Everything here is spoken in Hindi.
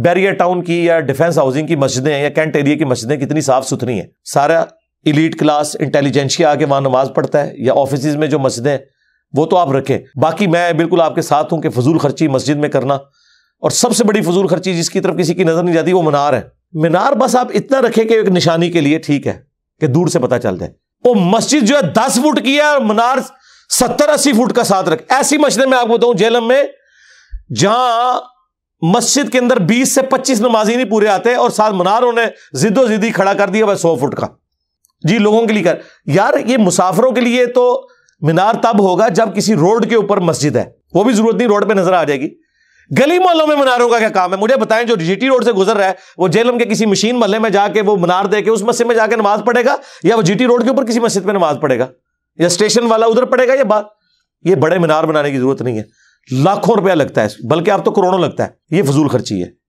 बैरियर टाउन की या डिफेंस हाउसिंग की मस्जिदें या कैंट एरिया की मस्जिदें कितनी साफ सुथरी हैं सारा इलीट क्लास इंटेलिजेंशिया आके वहाँ नमाज पढ़ता है या ऑफिस में जो मस्जिदें वो तो आप रखें बाकी मैं बिल्कुल आपके साथ हूँ कि फजूल खर्ची मस्जिद में करना और सबसे बड़ी फजूल खर्ची जिसकी तरफ किसी की नज़र नहीं जाती वो मीनार है मीनार बस आप इतना रखें कि एक निशानी के लिए ठीक है कि दूर से पता चल जाए वो मस्जिद जो है दस फुट की है और मीनार सत्तर अस्सी फुट का साथ रखे ऐसी मस्जिद में आपको बताऊं जेलम में जहां मस्जिद के अंदर 20 से 25 नमाजी नहीं पूरे आते और साथ सालमनारों ने जिदो जिदी खड़ा कर दिया सौ फुट का जी लोगों के लिए कर यार ये मुसाफरों के लिए तो मीनार तब होगा जब किसी रोड के ऊपर मस्जिद है वो भी जरूरत नहीं रोड पे नजर आ जाएगी गली मोहल्लों में मीनारों का क्या काम है मुझे बताएं जो जीटी रोड से गुजर रहा है वो जेलम के किसी मशीन मोहल्ले में जाके वो मीनार दे के उस मस्जिद में जाके नमाज पढ़ेगा या वो जीटी रोड के ऊपर किसी मस्जिद में नमाज पढ़ेगा या स्टेशन वाला उधर पड़ेगा या बात ये बड़े मीनार बनाने की जरूरत नहीं है लाखों रुपया लगता है बल्कि आप तो करोड़ों लगता है ये फजूल खर्ची है